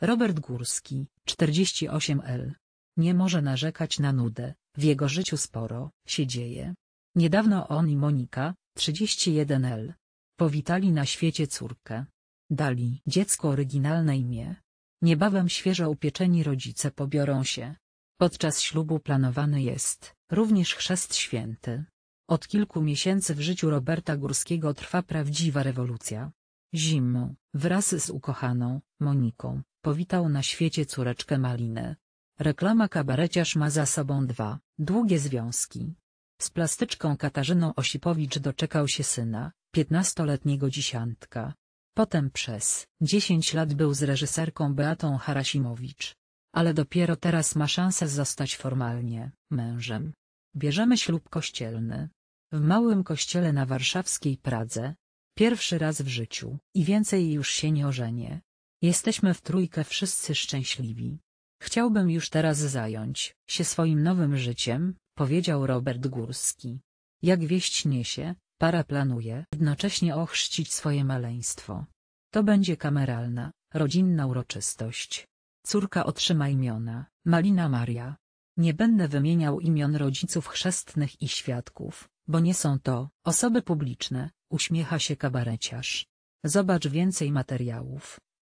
Robert Górski, 48L. Nie może narzekać na nudę, w jego życiu sporo się dzieje. Niedawno on i Monika, 31L. Powitali na świecie córkę. Dali dziecko oryginalne imię. Niebawem świeżo upieczeni rodzice pobiorą się. Podczas ślubu planowany jest również chrzest święty. Od kilku miesięcy w życiu Roberta Górskiego trwa prawdziwa rewolucja. Zimą, wraz z ukochaną, Moniką, powitał na świecie córeczkę Malinę. Reklama kabareciarz ma za sobą dwa, długie związki. Z plastyczką Katarzyną Osipowicz doczekał się syna, piętnastoletniego dziesiątka. Potem przez 10 lat był z reżyserką Beatą Harasimowicz. Ale dopiero teraz ma szansę zostać formalnie mężem. Bierzemy ślub kościelny. W małym kościele na warszawskiej Pradze, Pierwszy raz w życiu i więcej już się nie ożenię. Jesteśmy w trójkę wszyscy szczęśliwi. Chciałbym już teraz zająć się swoim nowym życiem, powiedział Robert Górski. Jak wieść niesie, para planuje jednocześnie ochrzcić swoje maleństwo. To będzie kameralna, rodzinna uroczystość. Córka otrzyma imiona, Malina Maria. Nie będę wymieniał imion rodziców chrzestnych i świadków, bo nie są to osoby publiczne, Uśmiecha się kabareciarz. Zobacz więcej materiałów.